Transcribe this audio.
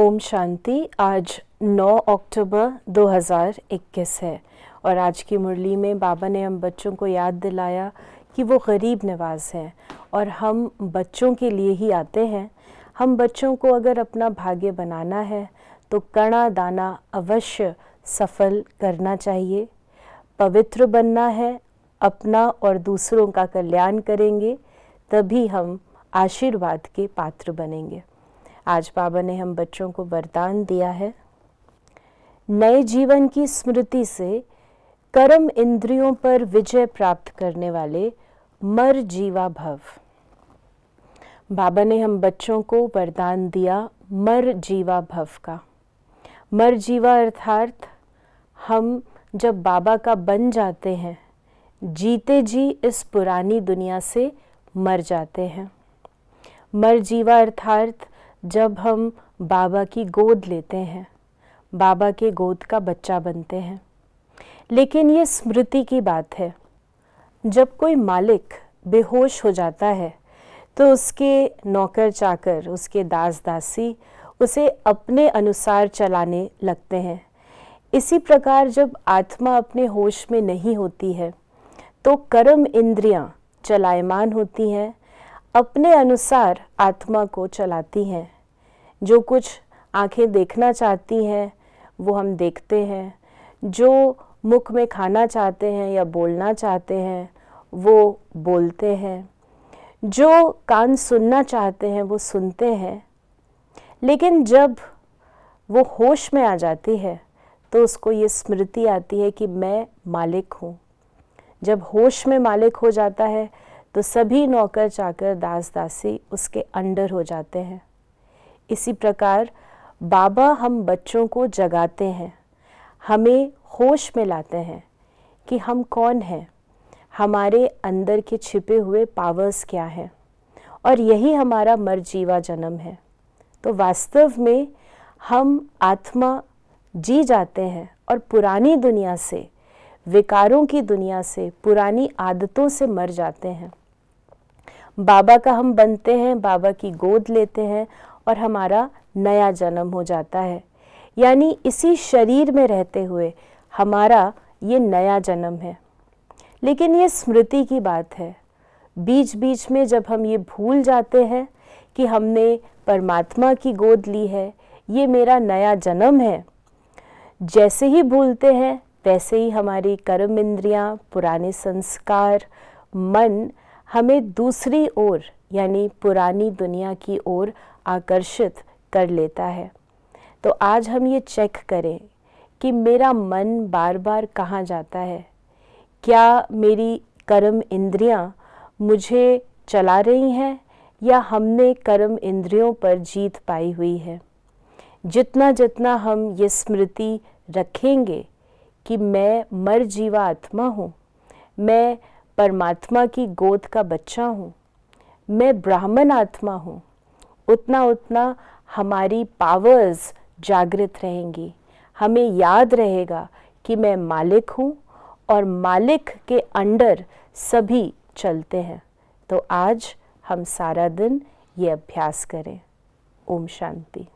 ओम शांति आज 9 अक्टूबर 2021 है और आज की मुरली में बाबा ने हम बच्चों को याद दिलाया कि वो गरीब नवाज हैं और हम बच्चों के लिए ही आते हैं हम बच्चों को अगर अपना भाग्य बनाना है तो कणा दाना अवश्य सफल करना चाहिए पवित्र बनना है अपना और दूसरों का कल्याण करेंगे तभी हम आशीर्वाद के पात्र बनेंगे आज बाबा ने हम बच्चों को वरदान दिया है नए जीवन की स्मृति से कर्म इंद्रियों पर विजय प्राप्त करने वाले मर जीवा भव बाबा ने हम बच्चों को वरदान दिया मर जीवा भव का मर जीवा अर्थात हम जब बाबा का बन जाते हैं जीते जी इस पुरानी दुनिया से मर जाते हैं मर जीवा अर्थार्थ जब हम बाबा की गोद लेते हैं बाबा के गोद का बच्चा बनते हैं लेकिन ये स्मृति की बात है जब कोई मालिक बेहोश हो जाता है तो उसके नौकर चाकर उसके दास दासी उसे अपने अनुसार चलाने लगते हैं इसी प्रकार जब आत्मा अपने होश में नहीं होती है तो कर्म इंद्रियां चलायमान होती हैं अपने अनुसार आत्मा को चलाती हैं जो कुछ आंखें देखना चाहती हैं वो हम देखते हैं जो मुख में खाना चाहते हैं या बोलना चाहते हैं वो बोलते हैं जो कान सुनना चाहते हैं वो सुनते हैं लेकिन जब वो होश में आ जाती है तो उसको ये स्मृति आती है कि मैं मालिक हूँ जब होश में मालिक हो जाता है तो सभी नौकर चाकर दास दासी उसके अंडर हो जाते हैं इसी प्रकार बाबा हम बच्चों को जगाते हैं हमें होश में लाते हैं कि हम कौन हैं हमारे अंदर के छिपे हुए पावर्स क्या हैं और यही हमारा मर जीवा जन्म है तो वास्तव में हम आत्मा जी जाते हैं और पुरानी दुनिया से विकारों की दुनिया से पुरानी आदतों से मर जाते हैं बाबा का हम बनते हैं बाबा की गोद लेते हैं और हमारा नया जन्म हो जाता है यानी इसी शरीर में रहते हुए हमारा ये नया जन्म है लेकिन ये स्मृति की बात है बीच बीच में जब हम ये भूल जाते हैं कि हमने परमात्मा की गोद ली है ये मेरा नया जन्म है जैसे ही भूलते हैं वैसे ही हमारी कर्म इंद्रियाँ पुराने संस्कार मन हमें दूसरी ओर यानी पुरानी दुनिया की ओर आकर्षित कर लेता है तो आज हम ये चेक करें कि मेरा मन बार बार कहाँ जाता है क्या मेरी कर्म इंद्रियाँ मुझे चला रही हैं या हमने कर्म इंद्रियों पर जीत पाई हुई है जितना जितना हम ये स्मृति रखेंगे कि मैं मर जीवा आत्मा हूँ मैं परमात्मा की गोद का बच्चा हूँ मैं ब्राह्मण आत्मा हूँ उतना उतना हमारी पावर्स जागृत रहेंगी हमें याद रहेगा कि मैं मालिक हूँ और मालिक के अंडर सभी चलते हैं तो आज हम सारा दिन ये अभ्यास करें ओम शांति